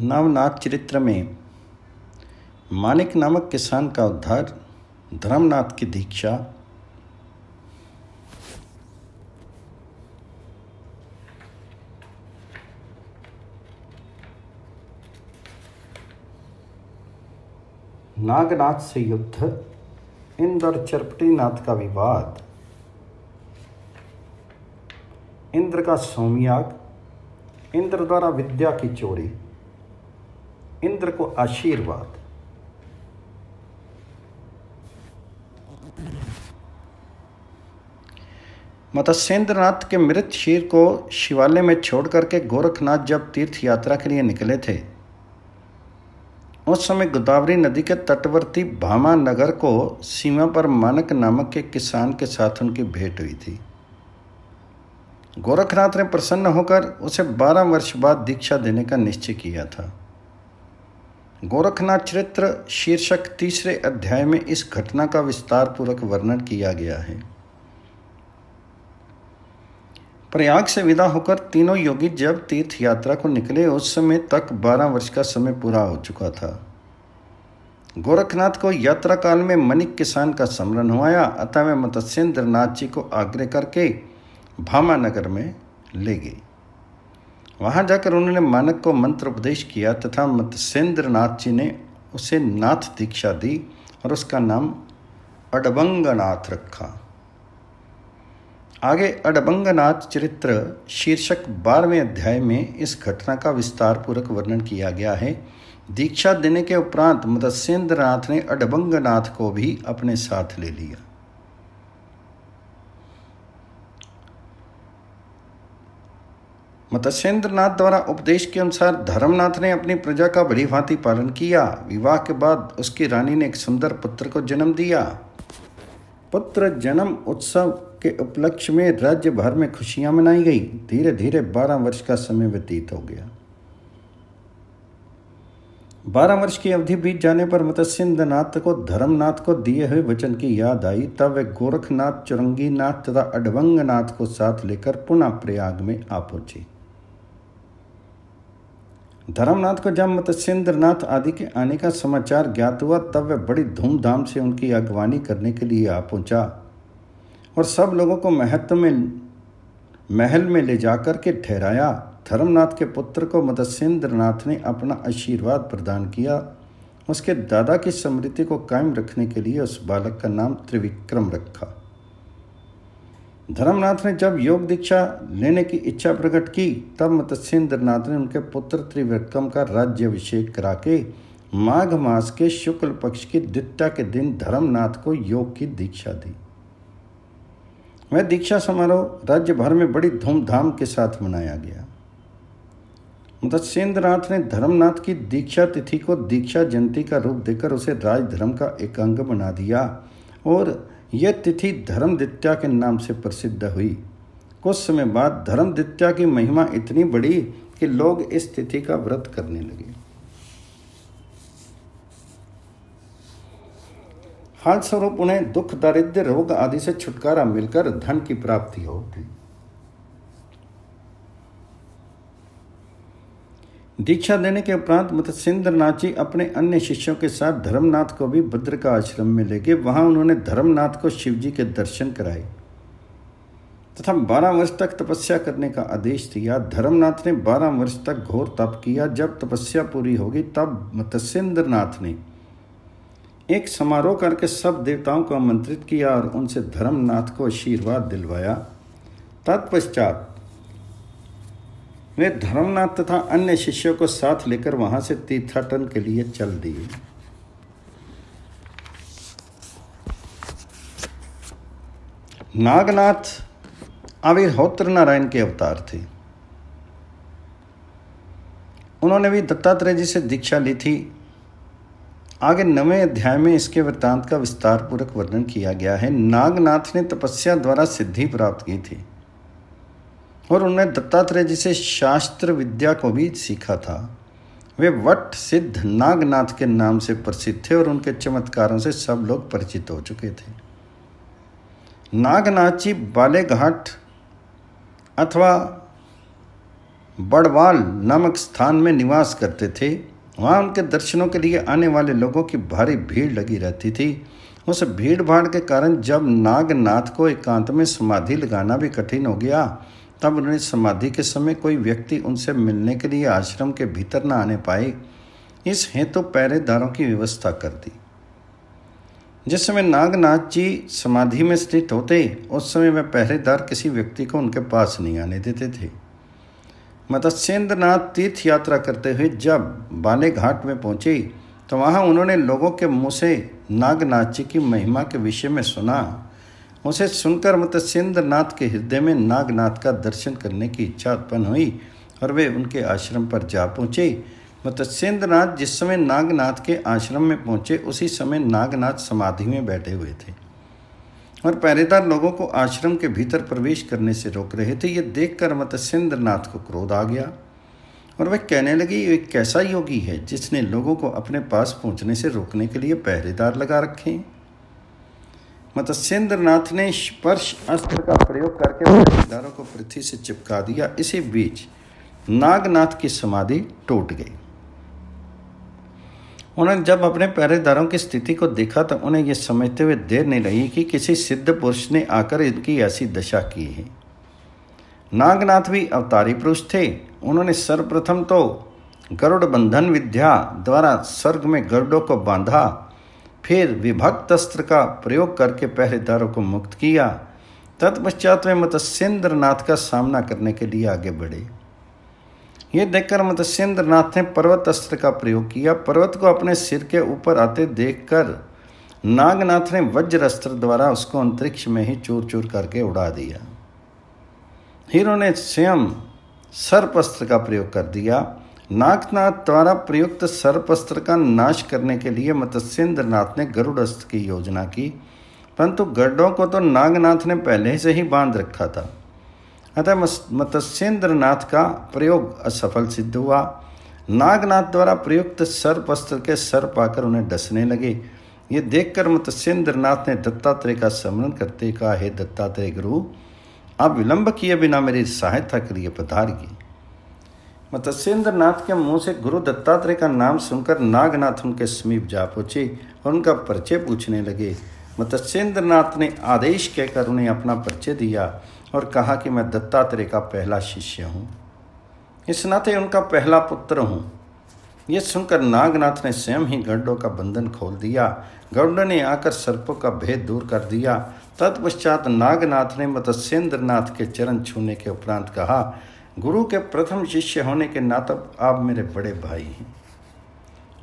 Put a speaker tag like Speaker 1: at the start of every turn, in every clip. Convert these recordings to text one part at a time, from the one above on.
Speaker 1: नवनाथ चरित्र में मानिक नामक किसान का उद्धार धर्मनाथ की दीक्षा नागनाथ से युद्ध इंद्र चरपटीनाथ का विवाद इंद्र का सौम्याग इंद्र द्वारा विद्या की चोरी इंद्र को आशीर्वाद मत्स्येंद्रनाथ के मृत शरीर को शिवालय में छोड़ करके गोरखनाथ जब तीर्थ यात्रा के लिए निकले थे उस समय गोदावरी नदी के तटवर्ती भामा नगर को सीमा पर मानक नामक के किसान के साथ उनकी भेंट हुई थी गोरखनाथ ने प्रसन्न होकर उसे 12 वर्ष बाद दीक्षा देने का निश्चय किया था गोरखनाथ चरित्र शीर्षक तीसरे अध्याय में इस घटना का विस्तार पूर्वक वर्णन किया गया है प्रयाग से विदा होकर तीनों योगी जब तीर्थ यात्रा को निकले उस समय तक बारह वर्ष का समय पूरा हो चुका था गोरखनाथ को यात्रा काल में मनिक किसान का समरण हुआया अतः वे मत्स्येंद्र नाथ जी को आग्रह करके भामानगर में ले गई वहाँ जाकर उन्होंने मानक को मंत्र उपदेश किया तथा मत्स्येंद्र नाथ जी ने उसे नाथ दीक्षा दी और उसका नाम अडबंगनाथ रखा आगे अडबंगनाथ चरित्र शीर्षक बारहवें अध्याय में इस घटना का विस्तार पूर्वक वर्णन किया गया है दीक्षा देने के उपरांत मत्स्येंद्र नाथ ने अडबंगनाथ को भी अपने साथ ले लिया मत्स्येंद्र नाथ द्वारा उपदेश के अनुसार धर्मनाथ ने अपनी प्रजा का बड़ी भांति पालन किया विवाह के बाद उसकी रानी ने एक सुंदर पुत्र को जन्म दिया पुत्र जन्म उत्सव के उपलक्ष्य में राज्य भर में खुशियां मनाई गई धीरे धीरे बारह वर्ष का समय व्यतीत हो गया बारह वर्ष की अवधि बीत जाने पर मत्स्येंद्रनाथ को धर्मनाथ को दिए हुए वचन की याद आई तब वे गोरखनाथ चुरंगीनाथ तथा अडवंगनाथ को साथ लेकर पुनः प्रयाग में आ पहुंची धर्मनाथ को जब मत्स्येंद्र नाथ आदि के आने का समाचार ज्ञात हुआ तब वह बड़ी धूमधाम से उनकी अगवानी करने के लिए आ पहुंचा और सब लोगों को महत्व में महल में ले जाकर के ठहराया धर्मनाथ के पुत्र को मत्स्येंद्र नाथ ने अपना आशीर्वाद प्रदान किया उसके दादा की स्मृति को कायम रखने के लिए उस बालक का नाम त्रिविक्रम रखा धर्मनाथ ने जब योग दीक्षा लेने की इच्छा प्रकट की तब मत्स्येंद्रनाथ ने उनके पुत्र त्रिविक्रम का अभिषेक करा के माघ मास के शुक्ल पक्ष की द्विता के दिन धर्मनाथ को योग की दीक्षा दी वह दीक्षा समारोह राज्य भर में बड़ी धूमधाम के साथ मनाया गया मत्स्येंद्रनाथ ने धर्मनाथ की दीक्षा तिथि को दीक्षा जयंती का रूप देकर उसे राजधर्म का एक अंग बना दिया और यह तिथि धर्मदित्या के नाम से प्रसिद्ध हुई कुछ समय बाद धर्मदित्या की महिमा इतनी बड़ी कि लोग इस तिथि का व्रत करने लगे फलस्वरूप उन्हें दुख दारिद्र्य रोग आदि से छुटकारा मिलकर धन की प्राप्ति होती दीक्षा देने के उपरांत मत्स्येंद्र नाची अपने अन्य शिष्यों के साथ धर्मनाथ को भी भद्र का आश्रम में ले गए वहां उन्होंने धर्मनाथ को शिवजी के दर्शन कराए तथा बारह वर्ष तक तपस्या करने का आदेश दिया धर्मनाथ ने बारह वर्ष तक घोर तप किया जब तपस्या पूरी होगी तब मत्स्येंद्र नाथ ने एक समारोह करके सब देवताओं को आमंत्रित किया और उनसे धर्मनाथ को आशीर्वाद दिलवाया तत्पश्चात वे धर्मनाथ तथा अन्य शिष्यों को साथ लेकर वहां से तीर्थाटन के लिए चल दिए नागनाथ आविर्होत्र नारायण के अवतार थे उन्होंने भी दत्तात्रेय जी से दीक्षा ली थी आगे नवे अध्याय में इसके वृत्तांत का विस्तार पूर्वक वर्णन किया गया है नागनाथ ने तपस्या द्वारा सिद्धि प्राप्त की थी और उन्होंने दत्तात्रेय जी से शास्त्र विद्या को भी सीखा था वे वट सिद्ध नागनाथ के नाम से प्रसिद्ध थे और उनके चमत्कारों से सब लोग परिचित हो चुके थे नागनाथ जी बालेघाट अथवा बड़वाल नामक स्थान में निवास करते थे वहाँ उनके दर्शनों के लिए आने वाले लोगों की भारी भीड़ लगी रहती थी उस भीड़ भाड़ के कारण जब नागनाथ को एकांत में समाधि लगाना भी कठिन हो गया तब उन्होंने समाधि के समय कोई व्यक्ति उनसे मिलने के लिए आश्रम के भीतर न आने पाए इस हेतु तो पहरेदारों की व्यवस्था कर दी जिस समय नागनाथ जी समाधि में स्थित होते उस समय वह पहरेदार किसी व्यक्ति को उनके पास नहीं आने देते थे मत्स्येंद्र नाथ तीर्थ यात्रा करते हुए जब बाले घाट में पहुंचे तो वहाँ उन्होंने लोगों के मुँह से नागनाथ जी की महिमा के विषय में सुना उसे सुनकर मत्स्येंद्र नाथ के हृदय में नागनाथ का दर्शन करने की इच्छा उत्पन्न हुई और वे उनके आश्रम पर जा पहुँचे मत्स्येंद्र नाथ जिस समय नागनाथ के आश्रम में पहुँचे उसी समय नागनाथ समाधि में बैठे हुए थे और पहरेदार लोगों को आश्रम के भीतर प्रवेश करने से रोक रहे थे ये देखकर मत्स्येंद्र नाथ को क्रोध आ गया और वह कहने लगी ये कैसा योगी है जिसने लोगों को अपने पास पहुंचने से रोकने के लिए पहरेदार लगा रखे हैं मत्स्येंद्र मतलब नाथ ने स्पर्श अस्त्र का प्रयोग करके भागीदारों को पृथ्वी से चिपका दिया इसी बीच नागनाथ की समाधि टूट गई उन्होंने जब अपने पहरेदारों की स्थिति को देखा तो उन्हें यह समझते हुए देर नहीं लगी कि किसी सिद्ध पुरुष ने आकर इनकी ऐसी दशा की है नागनाथ भी अवतारी पुरुष थे उन्होंने सर्वप्रथम तो गरुड़ बंधन विद्या द्वारा स्वर्ग में गरुड़ों को बांधा फिर विभक्त अस्त्र का प्रयोग करके पहरेदारों को मुक्त किया तत्पश्चात वे मत्स्येंद्र नाथ का सामना करने के लिए आगे बढ़े ये देखकर मत्स्येंद्र नाथ ने पर्वत अस्त्र का प्रयोग किया पर्वत को अपने सिर के ऊपर आते देखकर नागनाथ ने वज्र अस्त्र द्वारा उसको अंतरिक्ष में ही चूर चूर करके उड़ा दिया हीरो ने स्वयं सर्प अस्त्र का प्रयोग कर दिया नागनाथ द्वारा प्रयुक्त सर्पस्त्र का नाश करने के लिए मत्स्येंद्र नाथ ने गरुड़स्त्र की योजना की परंतु गड्ढों को तो नागनाथ ने पहले से ही बांध रखा था अतः मत्स्येंद्र नाथ का प्रयोग असफल सिद्ध हुआ नागनाथ द्वारा प्रयुक्त सर्पस्त्र के सर पाकर उन्हें डसने लगे ये देखकर मत्स्येंद्र नाथ ने दत्तात्रेय का स्मरण करते कहा हे दत्तात्रेय गुरु आप विलंब किए बिना मेरी सहायता के लिए पधारिए मत्स्येंद्र नाथ के मुंह से गुरु दत्तात्रेय का नाम सुनकर नागनाथ उनके समीप जा पहुंचे और उनका परिचय पूछने लगे मत्स्येंद्र नाथ ने आदेश कहकर उन्हें अपना परिचय दिया और कहा कि मैं दत्तात्रेय का पहला शिष्य हूँ इस नाते उनका पहला पुत्र हूँ यह सुनकर नागनाथ ने स्वयं ही गरुड़ों का बंधन खोल दिया गरुड़ों ने आकर सर्पों का भेद दूर कर दिया तत्पश्चात नागनाथ ने मत्स्येंद्र नाथ के चरण छूने के उपरांत कहा गुरु के प्रथम शिष्य होने के नातब आप मेरे बड़े भाई हैं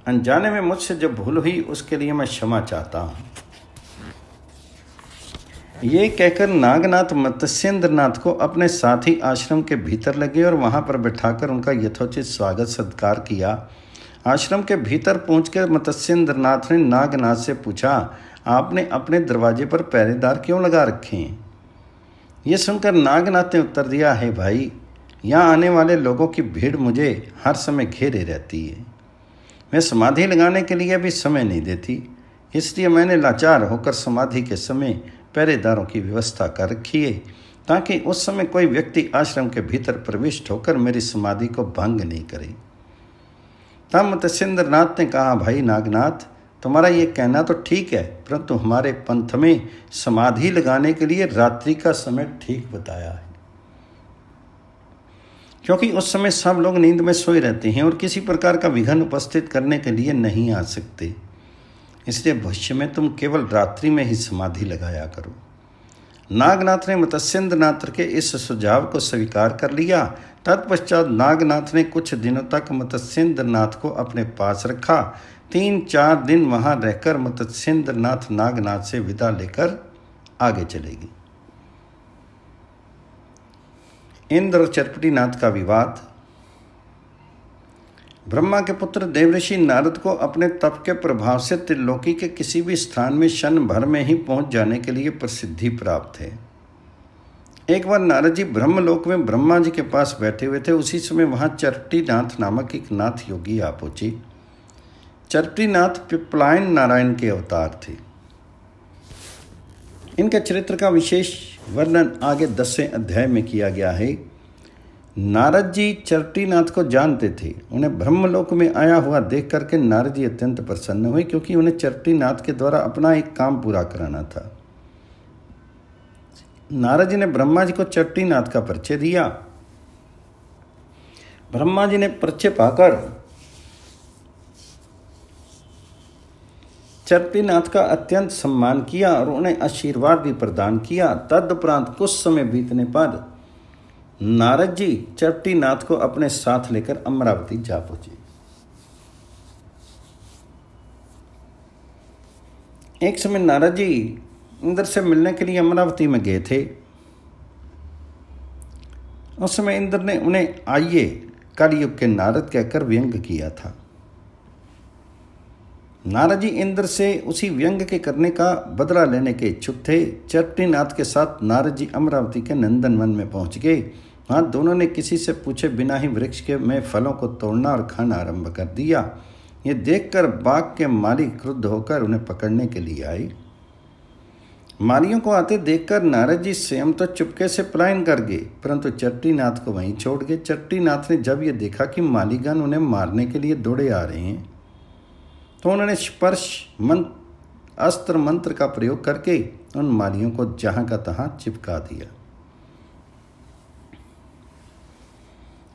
Speaker 1: अनजाने में मुझसे जो भूल हुई उसके लिए मैं क्षमा चाहता हूँ ये कहकर नागनाथ मत्स्येंद्र नाथ को अपने साथ ही आश्रम के भीतर लगे और वहाँ पर बैठाकर उनका यथोचित स्वागत सत्कार किया आश्रम के भीतर कर मत्स्येंद्र नाथ ने नागनाथ से पूछा आपने अपने दरवाजे पर पहरेदार क्यों लगा रखे हैं ये सुनकर नागनाथ ने उत्तर दिया है भाई यहाँ आने वाले लोगों की भीड़ मुझे हर समय घेरे रहती है मैं समाधि लगाने के लिए भी समय नहीं देती इसलिए मैंने लाचार होकर समाधि के समय पहरेदारों की व्यवस्था कर रखी है ताकि उस समय कोई व्यक्ति आश्रम के भीतर प्रविष्ट होकर मेरी समाधि को भंग नहीं करे तब मुतसिंद्रनाथ ने कहा भाई नागनाथ तुम्हारा ये कहना तो ठीक है परंतु हमारे पंथ में समाधि लगाने के लिए रात्रि का समय ठीक बताया है क्योंकि उस समय सब लोग नींद में सोए रहते हैं और किसी प्रकार का विघन उपस्थित करने के लिए नहीं आ सकते इसलिए भविष्य में तुम केवल रात्रि में ही समाधि लगाया करो नागनाथ ने मत्स्येंद्र के इस सुझाव को स्वीकार कर लिया तत्पश्चात नागनाथ ने कुछ दिनों तक मत्स्येंद्र नाथ को अपने पास रखा तीन चार दिन वहाँ रहकर मत्स्येंद्र नाथ नागनाथ से विदा लेकर आगे चलेगी इंद्र और चरपटीनाथ का विवाद ब्रह्मा के पुत्र देवऋषि नारद को अपने तप के प्रभाव से त्रिलोकी के किसी भी स्थान में क्षण भर में ही पहुंच जाने के लिए प्रसिद्धि प्राप्त है एक बार नारद जी ब्रह्मलोक में ब्रह्मा जी के पास बैठे हुए थे उसी समय चरपटी चरपटीनाथ नामक एक नाथ योगी आ पहुंची चरपटीनाथ पिपलायन नारायण के अवतार थे इनके चरित्र का विशेष वर्णन आगे दसवें अध्याय में किया गया है नारद जी चरटीनाथ को जानते थे उन्हें ब्रह्मलोक में आया हुआ देख करके नारद जी अत्यंत प्रसन्न हुए क्योंकि उन्हें चरटीनाथ के द्वारा अपना एक काम पूरा कराना था नारद जी ने ब्रह्मा जी को चरटीनाथ का परिचय दिया ब्रह्मा जी ने परिचय पाकर चरतीनाथ का अत्यंत सम्मान किया और उन्हें आशीर्वाद भी प्रदान किया तदुपरांत कुछ समय बीतने पर नारद जी चरतीनाथ को अपने साथ लेकर अमरावती जा पहुंचे एक समय नारद जी इंद्र से मिलने के लिए अमरावती में गए थे उस समय इंद्र ने उन्हें आइए कलयुग के नारद कहकर व्यंग किया था नाराजी इंद्र से उसी व्यंग के करने का बदला लेने के इच्छुक थे चट्टीनाथ के साथ नारजी अमरावती के नंदन वन में पहुंच गए वहाँ दोनों ने किसी से पूछे बिना ही वृक्ष के में फलों को तोड़ना और खाना आरंभ कर दिया ये देखकर बाघ के माली क्रुद्ध होकर उन्हें पकड़ने के लिए आई मालियों को आते देखकर नारद जी स्वयं तो चुपके से पलायन कर गए परंतु चट्टीनाथ को वहीं छोड़ गए चट्टीनाथ ने जब ये देखा कि मालीगन उन्हें मारने के लिए दौड़े आ रहे हैं तो उन्होंने स्पर्श मंत्र अस्त्र मंत्र का प्रयोग करके उन मालियों को जहां का तहां चिपका दिया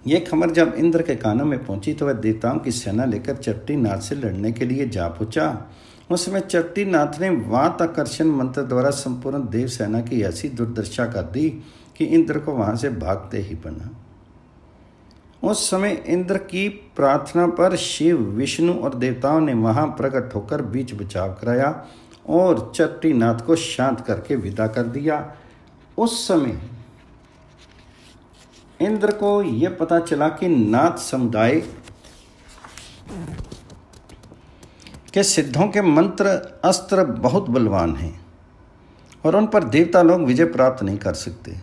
Speaker 1: ये खबर जब इंद्र के कानों में पहुंची तो वह देवताओं की सेना लेकर चट्टीनाथ से लड़ने के लिए जा पहुंचा उस समय चट्टीनाथ ने वात आकर्षण मंत्र द्वारा संपूर्ण देव सेना की ऐसी दुर्दशा कर दी कि इंद्र को वहां से भागते ही बना उस समय इंद्र की प्रार्थना पर शिव विष्णु और देवताओं ने वहां प्रकट होकर बीच बचाव कराया और चट्टीनाथ को शांत करके विदा कर दिया उस समय इंद्र को यह पता चला कि नाथ समुदाय के सिद्धों के मंत्र अस्त्र बहुत बलवान हैं और उन पर देवता लोग विजय प्राप्त नहीं कर सकते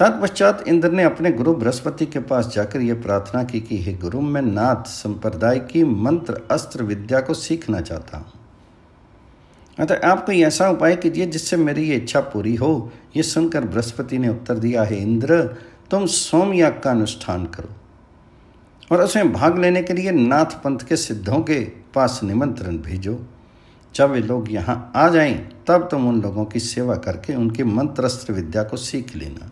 Speaker 1: तत्पश्चात इंद्र ने अपने गुरु बृहस्पति के पास जाकर यह प्रार्थना की कि हे गुरु मैं नाथ संप्रदाय की मंत्र अस्त्र विद्या को सीखना चाहता हूँ अतः आप कोई ऐसा उपाय कीजिए जिससे मेरी ये इच्छा पूरी हो ये सुनकर बृहस्पति ने उत्तर दिया है इंद्र तुम सोमयाग का अनुष्ठान करो और उसमें भाग लेने के लिए नाथ पंथ के सिद्धों के पास निमंत्रण भेजो जब वे लोग यहाँ आ जाएं तब तुम उन लोगों की सेवा करके उनके मंत्रस्त्र विद्या को सीख लेना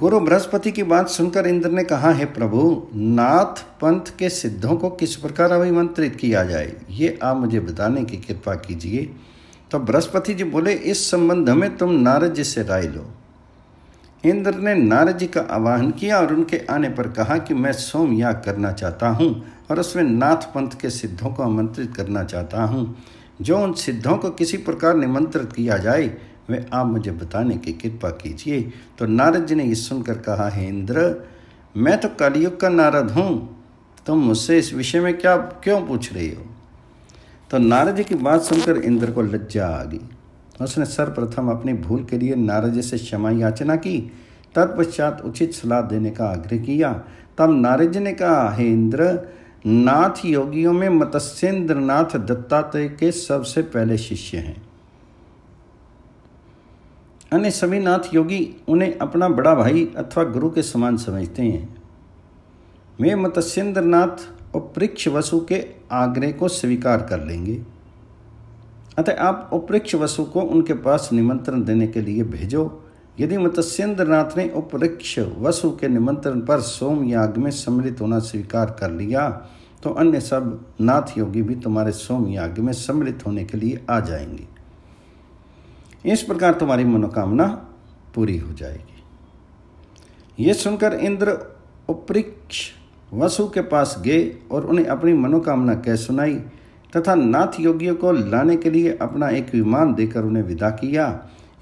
Speaker 1: गुरु बृहस्पति की बात सुनकर इंद्र ने कहा है प्रभु नाथ पंथ के सिद्धों को किस प्रकार अभिमंत्रित किया जाए ये आप मुझे बताने की कृपा कीजिए तो बृहस्पति जी बोले इस संबंध में तुम नारद जी से राय लो इंद्र ने नारद जी का आवाहन किया और उनके आने पर कहा कि मैं सोम याग करना चाहता हूँ और उसमें नाथ पंथ के सिद्धों को आमंत्रित करना चाहता हूँ जो उन सिद्धों को किसी प्रकार निमंत्रित किया जाए वे आप मुझे बताने की कृपा कीजिए तो नारद जी ने यह सुनकर कहा हे इंद्र मैं तो कलयुग का नारद हूँ तुम तो मुझसे इस विषय में क्या क्यों पूछ रहे हो तो नारद जी की बात सुनकर इंद्र को लज्जा आ गई उसने सर्वप्रथम अपनी भूल के लिए नारद जी से क्षमा याचना की तत्पश्चात उचित सलाह देने का आग्रह किया तब नारद जी ने कहा हे इंद्र नाथ योगियों में मत्स्येंद्र नाथ दत्तात्रेय के सबसे पहले शिष्य हैं अन्य सभी नाथ योगी उन्हें अपना बड़ा भाई अथवा गुरु के समान समझते हैं वे मत्स्येंद्र नाथ उपृक्ष वसु के आग्रह को स्वीकार कर लेंगे अतः आप उपृक्ष वसु को उनके पास निमंत्रण देने के लिए भेजो यदि मत्स्येंद्र नाथ ने उपृक्ष वसु के निमंत्रण पर सोम याग में सम्मिलित होना स्वीकार कर लिया तो अन्य सब नाथ योगी भी तुम्हारे सोम याग में सम्मिलित होने के लिए आ जाएंगे इस प्रकार तुम्हारी मनोकामना पूरी हो जाएगी ये सुनकर इंद्र उपरिक्ष वसु के पास गए और उन्हें अपनी मनोकामना कह सुनाई तथा नाथ योगियों को लाने के लिए अपना एक विमान देकर उन्हें विदा किया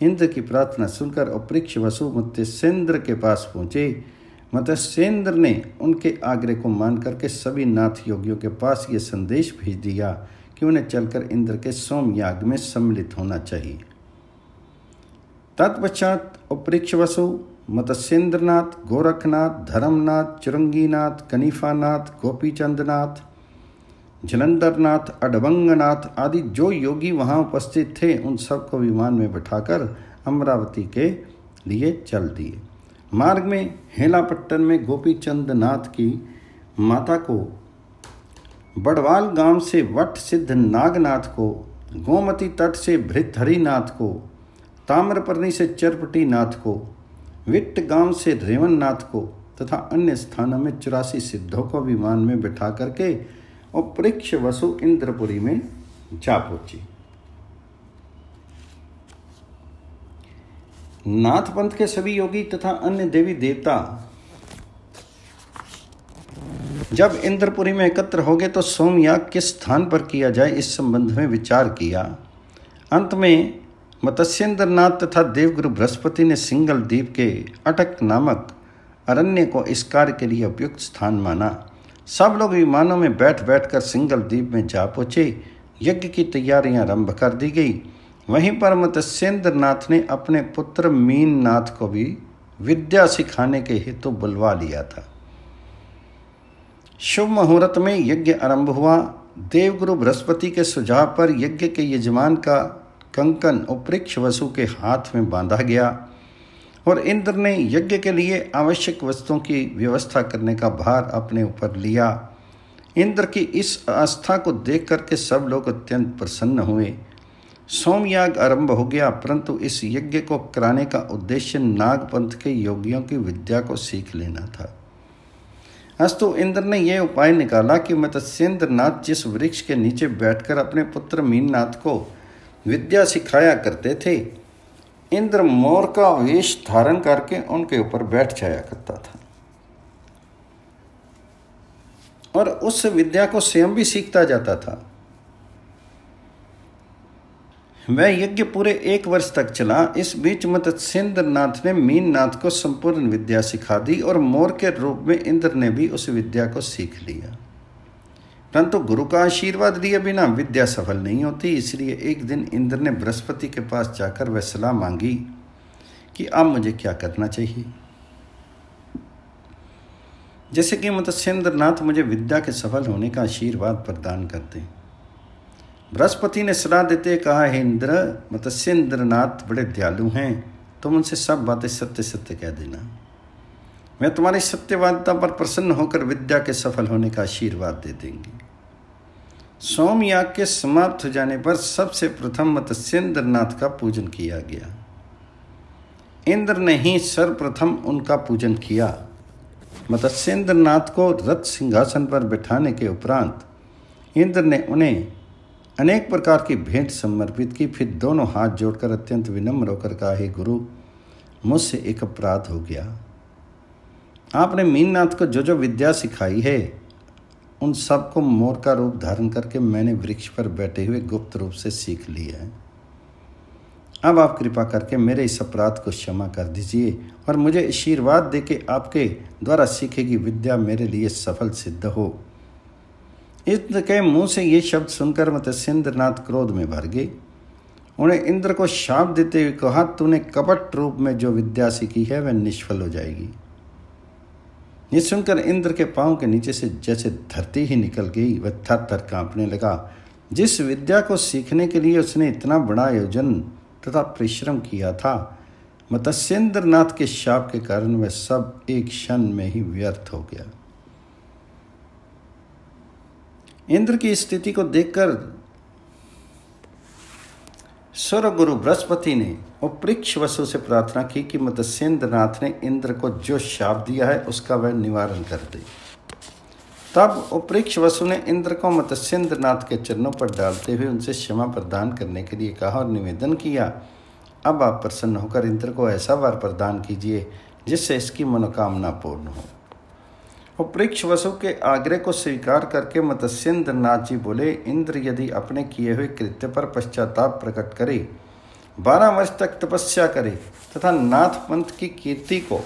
Speaker 1: इंद्र की प्रार्थना सुनकर उपरिक्ष वसु मत्स्येंद्र के पास पहुँचे मत्स्येंद्र ने उनके आग्रह को मान करके सभी नाथ योगियों के पास ये संदेश भेज दिया कि उन्हें चलकर इंद्र के सोमयाग में सम्मिलित होना चाहिए तत्पश्चात उपरीक्ष वसु मत्स्येंद्रनाथ गोरखनाथ धर्मनाथ चुरंगीनाथ कनीफानाथ गोपीचंदनाथ जलंधरनाथ अडबंगनाथ आदि जो योगी वहाँ उपस्थित थे उन सबको विमान में बैठाकर अमरावती के लिए चल दिए मार्ग में हेलापट्टन में गोपीचंद नाथ की माता को बड़वाल गांव से वट सिद्ध नागनाथ को गोमती तट से भृतहरीनाथ को ताम्रपर्णी से चरपटी नाथ को विट्ट गांव से रेवन नाथ को तथा अन्य स्थानों में चौरासी सिद्धों को विमान में बैठा करके और परीक्ष वसु इंद्रपुरी में जा पहुंची नाथ पंथ के सभी योगी तथा अन्य देवी देवता जब इंद्रपुरी में एकत्र हो गए तो सोमयाग किस स्थान पर किया जाए इस संबंध में विचार किया अंत में मत्स्येंद्र नाथ तथा देवगुरु बृहस्पति ने सिंगल द्वीप के अटक नामक अरण्य को इस कार्य के लिए उपयुक्त स्थान माना सब लोग विमानों में बैठ बैठ कर सिंगल द्वीप में जा पहुँचे यज्ञ की तैयारियां आरंभ कर दी गई वहीं पर मत्स्येंद्र नाथ ने अपने पुत्र मीन नाथ को भी विद्या सिखाने के हेतु बुलवा लिया था शुभ मुहूर्त में यज्ञ आरंभ हुआ देवगुरु बृहस्पति के सुझाव पर यज्ञ के यजमान का कंकन उपरिक्ष वसु के हाथ में बांधा गया और इंद्र ने यज्ञ के लिए आवश्यक वस्तुओं की व्यवस्था करने का भार अपने ऊपर लिया इंद्र की इस आस्था को देख करके सब लोग अत्यंत प्रसन्न हुए सोमयाग आरंभ हो गया परंतु इस यज्ञ को कराने का उद्देश्य नागपंथ के योगियों की विद्या को सीख लेना था अस्तु इंद्र ने यह उपाय निकाला कि मत्स्येंद्र नाथ जिस वृक्ष के नीचे बैठकर अपने पुत्र मीननाथ को विद्या सिखाया करते थे इंद्र मोर का वेश धारण करके उनके ऊपर बैठ जाया करता था और उस विद्या को स्वयं भी सीखता जाता था वह यज्ञ पूरे एक वर्ष तक चला इस बीच मत्स्येंद्र नाथ ने मीन नाथ को संपूर्ण विद्या सिखा दी और मोर के रूप में इंद्र ने भी उस विद्या को सीख लिया परंतु गुरु का आशीर्वाद दिए बिना विद्या सफल नहीं होती इसलिए एक दिन इंद्र ने बृहस्पति के पास जाकर वह सलाह मांगी कि अब मुझे क्या करना चाहिए जैसे कि मत्स्येंद्र नाथ मुझे विद्या के सफल होने का आशीर्वाद प्रदान करते बृहस्पति ने सलाह देते कहा हे इंद्र मत्स्येंद्र नाथ बड़े दयालु हैं तुम उनसे सब बातें सत्य सत्य कह देना मैं तुम्हारी सत्यवादता पर प्रसन्न होकर विद्या के सफल होने का आशीर्वाद दे देंगी सोमयाग के समाप्त हो जाने पर सबसे प्रथम मत्स्येंद्र नाथ का पूजन किया गया इंद्र ने ही सर्वप्रथम उनका पूजन किया मत्स्येंद्र नाथ को रथ सिंहासन पर बैठाने के उपरांत इंद्र ने उन्हें अनेक प्रकार की भेंट समर्पित की फिर दोनों हाथ जोड़कर अत्यंत विनम्र होकर कहा हे गुरु मुझसे एक अपराध हो गया आपने मीननाथ को जो जो विद्या सिखाई है उन सबको मोर का रूप धारण करके मैंने वृक्ष पर बैठे हुए गुप्त रूप से सीख लिया है अब आप कृपा करके मेरे इस अपराध को क्षमा कर दीजिए और मुझे आशीर्वाद दे के आपके द्वारा सीखेगी विद्या मेरे लिए सफल सिद्ध हो इंद्र के मुंह से ये शब्द सुनकर मत्स्येंद्र नाथ क्रोध में भर गए उन्हें इंद्र को शाप देते हुए कहा तूने कपट रूप में जो विद्या सीखी है वह निष्फल हो जाएगी ये सुनकर इंद्र के पांव के नीचे से जैसे धरती ही निकल गई वह थर थर कांपने लगा जिस विद्या को सीखने के लिए उसने इतना बड़ा आयोजन तथा परिश्रम किया था मत्स्येंद्र नाथ के शाप के कारण वह सब एक क्षण में ही व्यर्थ हो गया इंद्र की स्थिति को देखकर सुर गुरु बृहस्पति ने उपरिक्ष वसु से प्रार्थना की कि मत्स्येंद्र नाथ ने इंद्र को जो शाप दिया है उसका वह निवारण कर दे तब उपरिक्ष वसु ने इंद्र को मत्स्येंद्र नाथ के चरणों पर डालते हुए उनसे क्षमा प्रदान करने के लिए कहा और निवेदन किया अब आप प्रसन्न होकर इंद्र को ऐसा वर प्रदान कीजिए जिससे इसकी मनोकामना पूर्ण हो उपृक्ष वसु के आग्रह को स्वीकार करके मत्स्येंद्र नाथ जी बोले इंद्र यदि अपने किए हुए कृत्य पर पश्चाताप प्रकट करे बारह वर्ष तक तपस्या करी तथा नाथ पंथ की कीर्ति को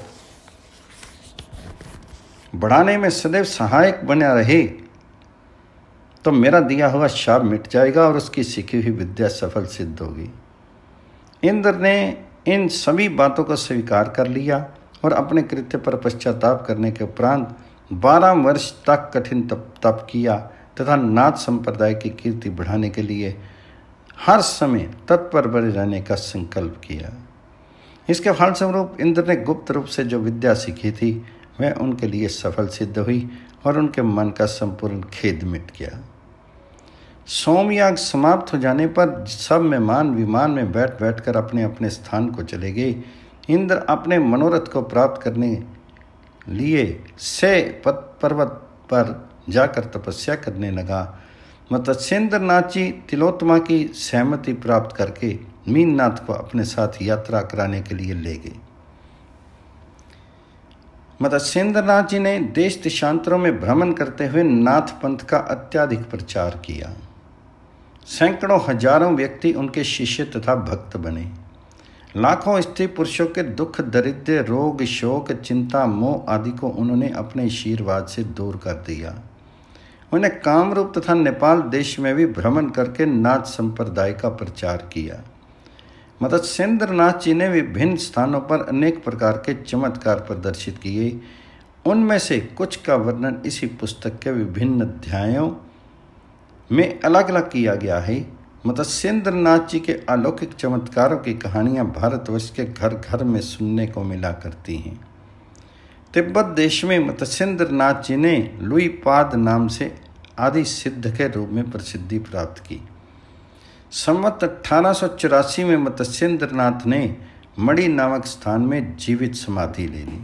Speaker 1: बढ़ाने में सदैव सहायक बना रहे तो मेरा दिया हुआ शाप मिट जाएगा और उसकी सीखी हुई विद्या सफल सिद्ध होगी इंद्र ने इन सभी बातों को स्वीकार कर लिया और अपने कृत्य पर पश्चाताप करने के उपरांत बारह वर्ष तक कठिन तप तप किया तथा नाथ संप्रदाय की कीर्ति बढ़ाने के लिए हर समय तत्पर बने रहने का संकल्प किया इसके फलस्वरूप इंद्र ने गुप्त रूप से जो विद्या सीखी थी वह उनके लिए सफल सिद्ध हुई और उनके मन का संपूर्ण खेद मिट गया सोमयाग समाप्त हो जाने पर सब मेहमान विमान में बैठ बैठ कर अपने अपने स्थान को चले गए इंद्र अपने मनोरथ को प्राप्त करने लिए से पर्वत पर जाकर तपस्या करने लगा मत्स्येंद्र नाची जी की सहमति प्राप्त करके मीननाथ को अपने साथ यात्रा कराने के लिए ले गए मत्स्येंद्र नाथ जी ने देश देशांतरों में भ्रमण करते हुए नाथ पंथ का अत्याधिक प्रचार किया सैकड़ों हजारों व्यक्ति उनके शिष्य तथा भक्त बने लाखों स्त्री पुरुषों के दुख दरिद्र रोग शोक चिंता मोह आदि को उन्होंने अपने आशीर्वाद से दूर कर दिया उन्हें कामरूप तथा नेपाल देश में भी भ्रमण करके नाथ संप्रदाय का प्रचार किया सेंद्र नाथ जी ने विभिन्न स्थानों पर अनेक प्रकार के चमत्कार प्रदर्शित किए उनमें से कुछ का वर्णन इसी पुस्तक के विभिन्न अध्यायों में अलग अलग किया गया है मत्स्येंद्र नाथ जी के अलौकिक चमत्कारों की कहानियाँ भारतवर्ष के घर घर में सुनने को मिला करती हैं तिब्बत देश में मत्स्येंद्र नाथ जी ने लुई पाद नाम से आदि सिद्ध के रूप में प्रसिद्धि प्राप्त की संवत अठारह में मत्स्येंद्र नाथ ने मणि नामक स्थान में जीवित समाधि ले ली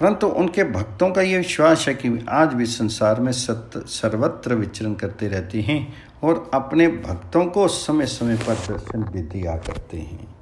Speaker 1: परंतु उनके भक्तों का ये विश्वास है कि आज भी संसार में सत सर्वत्र विचरण करते रहते हैं और अपने भक्तों को समय समय पर दर्शन भी दिया करते हैं